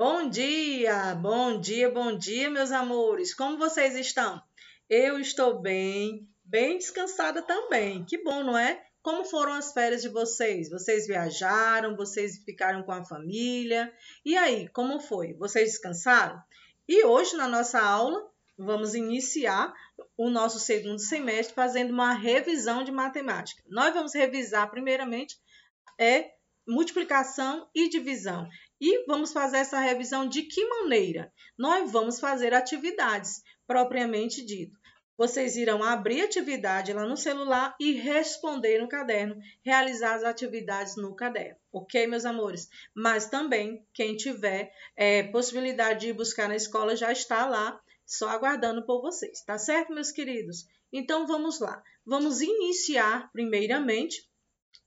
Bom dia, bom dia, bom dia, meus amores. Como vocês estão? Eu estou bem, bem descansada também. Que bom, não é? Como foram as férias de vocês? Vocês viajaram, vocês ficaram com a família? E aí, como foi? Vocês descansaram? E hoje, na nossa aula, vamos iniciar o nosso segundo semestre fazendo uma revisão de matemática. Nós vamos revisar, primeiramente, é multiplicação e divisão. E vamos fazer essa revisão de que maneira? Nós vamos fazer atividades, propriamente dito. Vocês irão abrir atividade lá no celular e responder no caderno, realizar as atividades no caderno, ok, meus amores? Mas também, quem tiver é, possibilidade de buscar na escola já está lá, só aguardando por vocês, tá certo, meus queridos? Então vamos lá. Vamos iniciar, primeiramente,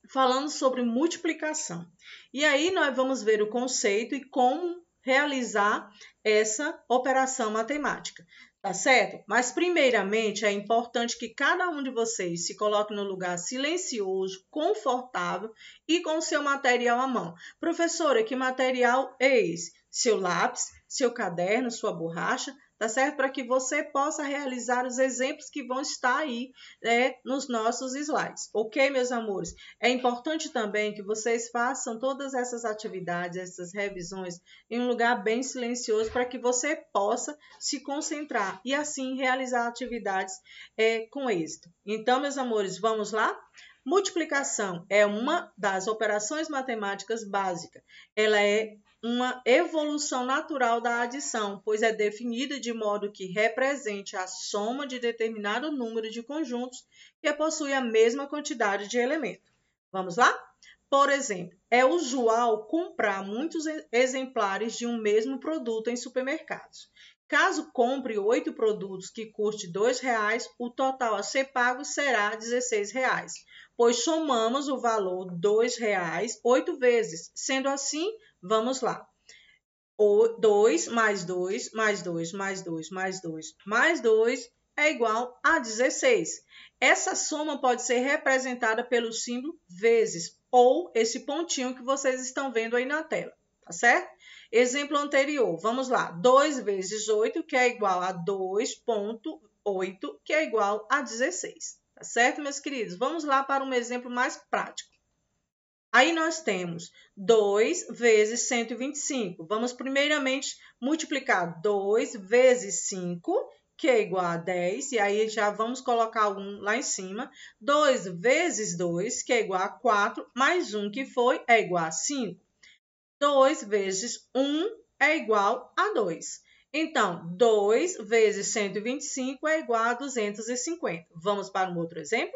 falando sobre multiplicação. E aí nós vamos ver o conceito e como realizar essa operação matemática, tá certo? Mas primeiramente é importante que cada um de vocês se coloque no lugar silencioso, confortável e com seu material à mão. Professora, que material é esse? Seu lápis, seu caderno, sua borracha, tá certo? Para que você possa realizar os exemplos que vão estar aí né, nos nossos slides, ok, meus amores? É importante também que vocês façam todas essas atividades, essas revisões, em um lugar bem silencioso, para que você possa se concentrar e assim realizar atividades é, com êxito. Então, meus amores, vamos lá? Multiplicação é uma das operações matemáticas básicas. Ela é uma evolução natural da adição, pois é definida de modo que represente a soma de determinado número de conjuntos que possui a mesma quantidade de elementos. Vamos lá? Por exemplo, é usual comprar muitos exemplares de um mesmo produto em supermercados. Caso compre oito produtos que custe R$ 2,00, o total a ser pago será R$ 16,00, pois somamos o valor R$ 2,00 oito vezes. Sendo assim, vamos lá. 2 mais 2 mais 2 mais 2 mais 2 mais 2 é igual a 16. Essa soma pode ser representada pelo símbolo vezes ou esse pontinho que vocês estão vendo aí na tela tá certo? Exemplo anterior, vamos lá. 2 vezes 8, que é igual a 2.8, que é igual a 16. Tá certo, meus queridos? Vamos lá para um exemplo mais prático. Aí nós temos 2 vezes 125. Vamos primeiramente multiplicar 2 vezes 5, que é igual a 10, e aí já vamos colocar um lá em cima. 2 vezes 2, que é igual a 4, mais 1 que foi, é igual a 5. 2 vezes 1 é igual a 2. Então, 2 vezes 125 é igual a 250. Vamos para um outro exemplo?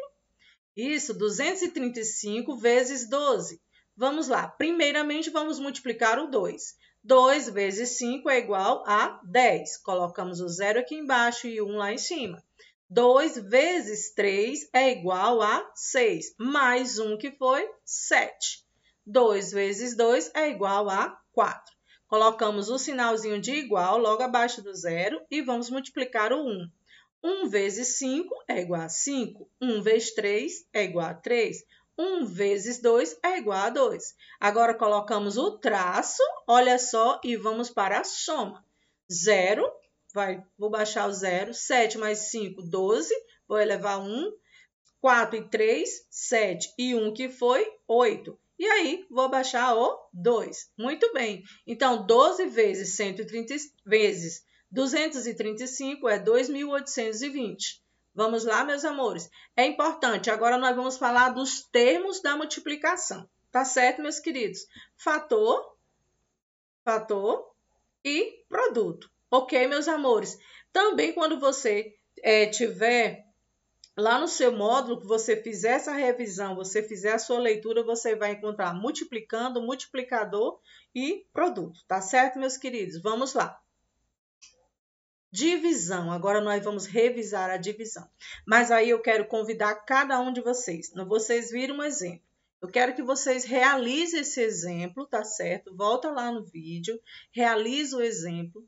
Isso, 235 vezes 12. Vamos lá. Primeiramente, vamos multiplicar o 2. 2 vezes 5 é igual a 10. Colocamos o zero aqui embaixo e 1 lá em cima. 2 vezes 3 é igual a 6, mais 1 que foi 7. 2 vezes 2 é igual a 4. Colocamos o sinalzinho de igual logo abaixo do zero e vamos multiplicar o 1. 1 vezes 5 é igual a 5. 1 vezes 3 é igual a 3. 1 vezes 2 é igual a 2. Agora colocamos o traço, olha só, e vamos para a soma. 0, vou baixar o 0. 7 mais 5, 12. Vou elevar 1. 4 e 3, 7. E 1 que foi, 8. 8. E aí, vou baixar o 2. Muito bem. Então, 12 vezes 130 vezes 235 é 2.820. Vamos lá, meus amores. É importante, agora nós vamos falar dos termos da multiplicação. Tá certo, meus queridos? Fator, fator e produto. Ok, meus amores? Também quando você é, tiver lá no seu módulo que você fizer essa revisão, você fizer a sua leitura, você vai encontrar multiplicando, multiplicador e produto, tá certo, meus queridos? Vamos lá. Divisão. Agora nós vamos revisar a divisão. Mas aí eu quero convidar cada um de vocês. Vocês viram um exemplo. Eu quero que vocês realizem esse exemplo, tá certo? Volta lá no vídeo, realiza o exemplo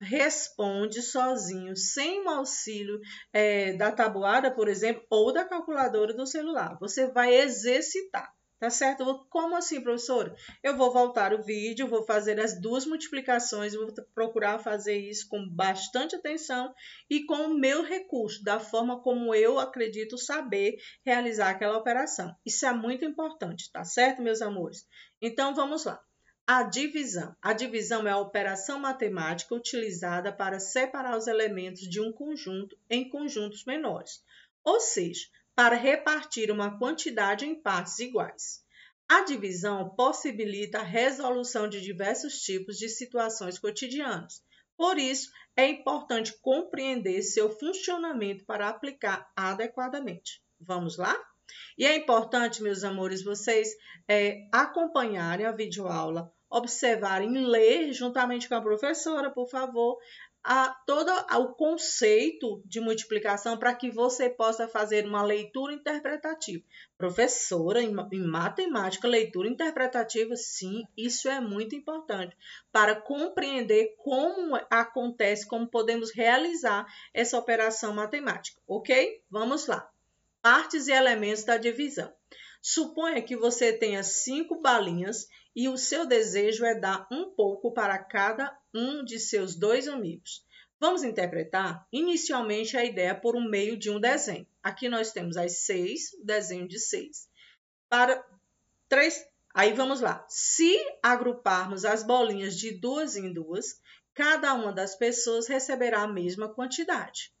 responde sozinho, sem o auxílio é, da tabuada, por exemplo, ou da calculadora do celular. Você vai exercitar. Tá certo? Como assim, professor? Eu vou voltar o vídeo, vou fazer as duas multiplicações, vou procurar fazer isso com bastante atenção e com o meu recurso, da forma como eu acredito saber realizar aquela operação. Isso é muito importante, tá certo, meus amores? Então vamos lá. A divisão. A divisão é a operação matemática utilizada para separar os elementos de um conjunto em conjuntos menores, ou seja, para repartir uma quantidade em partes iguais. A divisão possibilita a resolução de diversos tipos de situações cotidianas. Por isso, é importante compreender seu funcionamento para aplicar adequadamente. Vamos lá? E é importante, meus amores, vocês é, acompanharem a videoaula observarem, ler juntamente com a professora, por favor, a, todo o conceito de multiplicação para que você possa fazer uma leitura interpretativa. Professora, em, em matemática, leitura interpretativa, sim, isso é muito importante para compreender como acontece, como podemos realizar essa operação matemática, ok? Vamos lá. Partes e elementos da divisão. Suponha que você tenha cinco balinhas e o seu desejo é dar um pouco para cada um de seus dois amigos. Vamos interpretar inicialmente a ideia por um meio de um desenho. Aqui nós temos as seis, o desenho de seis. Para três, aí vamos lá. Se agruparmos as bolinhas de duas em duas, cada uma das pessoas receberá a mesma quantidade.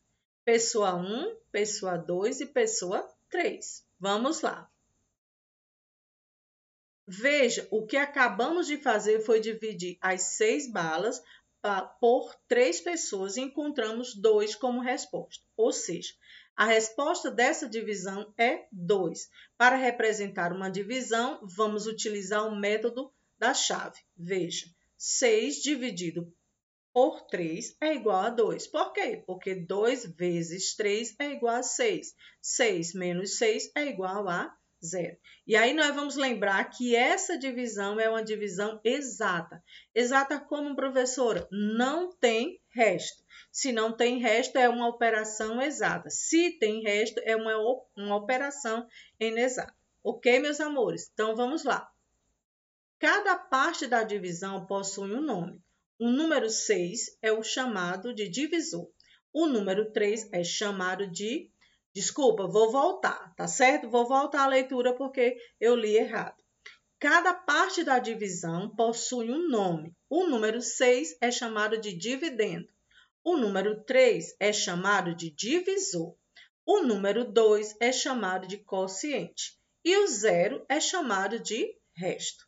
Pessoa 1, pessoa 2 e pessoa 3. Vamos lá. Veja, o que acabamos de fazer foi dividir as seis balas por três pessoas e encontramos dois como resposta. Ou seja, a resposta dessa divisão é 2. Para representar uma divisão, vamos utilizar o método da chave. Veja, 6 dividido por 3 é igual a 2. Por quê? Porque 2 vezes 3 é igual a 6. 6 menos 6 é igual a zero. E aí nós vamos lembrar que essa divisão é uma divisão exata. Exata como, professora? Não tem resto. Se não tem resto, é uma operação exata. Se tem resto, é uma, uma operação inexata. Ok, meus amores? Então vamos lá. Cada parte da divisão possui um nome. O número 6 é o chamado de divisor. O número 3 é chamado de Desculpa, vou voltar, tá certo? Vou voltar à leitura porque eu li errado. Cada parte da divisão possui um nome. O número 6 é chamado de dividendo. O número 3 é chamado de divisor. O número 2 é chamado de quociente. E o zero é chamado de resto.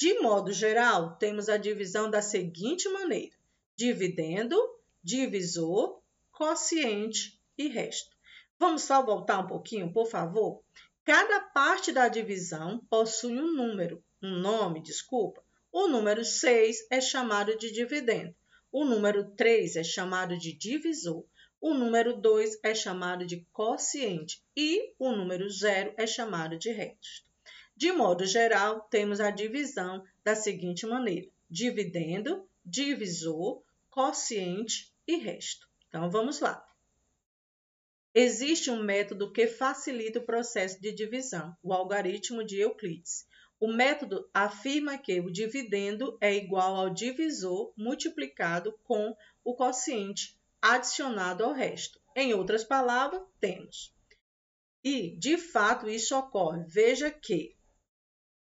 De modo geral, temos a divisão da seguinte maneira: dividendo, divisor, quociente e resto. Vamos só voltar um pouquinho, por favor? Cada parte da divisão possui um número, um nome, desculpa. O número 6 é chamado de dividendo, o número 3 é chamado de divisor, o número 2 é chamado de quociente e o número 0 é chamado de resto. De modo geral, temos a divisão da seguinte maneira: dividendo, divisor, quociente e resto. Então vamos lá. Existe um método que facilita o processo de divisão, o algaritmo de Euclides. O método afirma que o dividendo é igual ao divisor multiplicado com o quociente adicionado ao resto. Em outras palavras, temos. E, de fato, isso ocorre. Veja que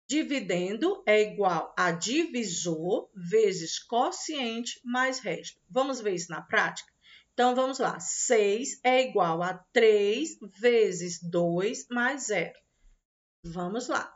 dividendo é igual a divisor vezes quociente mais resto. Vamos ver isso na prática? Então, vamos lá. 6 é igual a 3 vezes 2 mais 0. Vamos lá.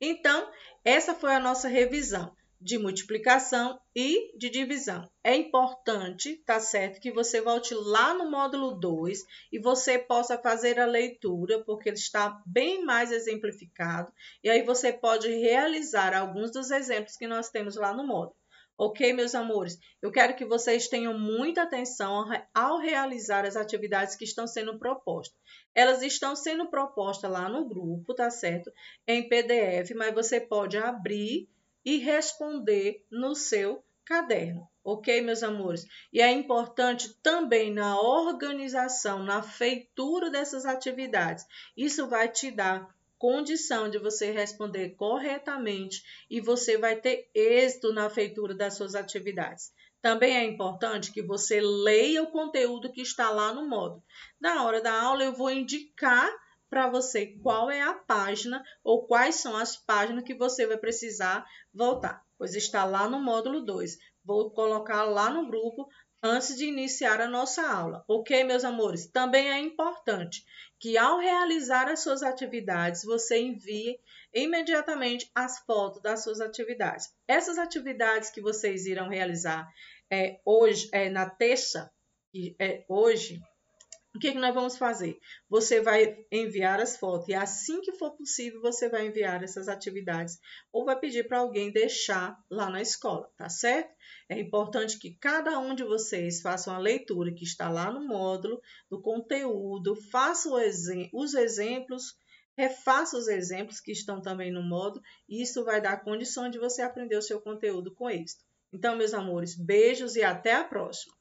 Então, essa foi a nossa revisão de multiplicação e de divisão. É importante, tá certo, que você volte lá no módulo 2 e você possa fazer a leitura, porque ele está bem mais exemplificado, e aí você pode realizar alguns dos exemplos que nós temos lá no módulo. Ok, meus amores? Eu quero que vocês tenham muita atenção ao realizar as atividades que estão sendo propostas. Elas estão sendo propostas lá no grupo, tá certo? Em PDF, mas você pode abrir e responder no seu caderno, ok, meus amores? E é importante também na organização, na feitura dessas atividades. Isso vai te dar condição de você responder corretamente e você vai ter êxito na feitura das suas atividades. Também é importante que você leia o conteúdo que está lá no módulo. Na hora da aula, eu vou indicar para você qual é a página ou quais são as páginas que você vai precisar voltar, pois está lá no módulo 2. Vou colocar lá no grupo antes de iniciar a nossa aula. Ok, meus amores? Também é importante que ao realizar as suas atividades, você envie imediatamente as fotos das suas atividades. Essas atividades que vocês irão realizar é, hoje, é, na terça, é, hoje, o que, é que nós vamos fazer? Você vai enviar as fotos e assim que for possível você vai enviar essas atividades ou vai pedir para alguém deixar lá na escola, tá certo? É importante que cada um de vocês faça uma leitura que está lá no módulo, do conteúdo, faça os exemplos, refaça os exemplos que estão também no módulo e isso vai dar condição de você aprender o seu conteúdo com êxito. Então, meus amores, beijos e até a próxima!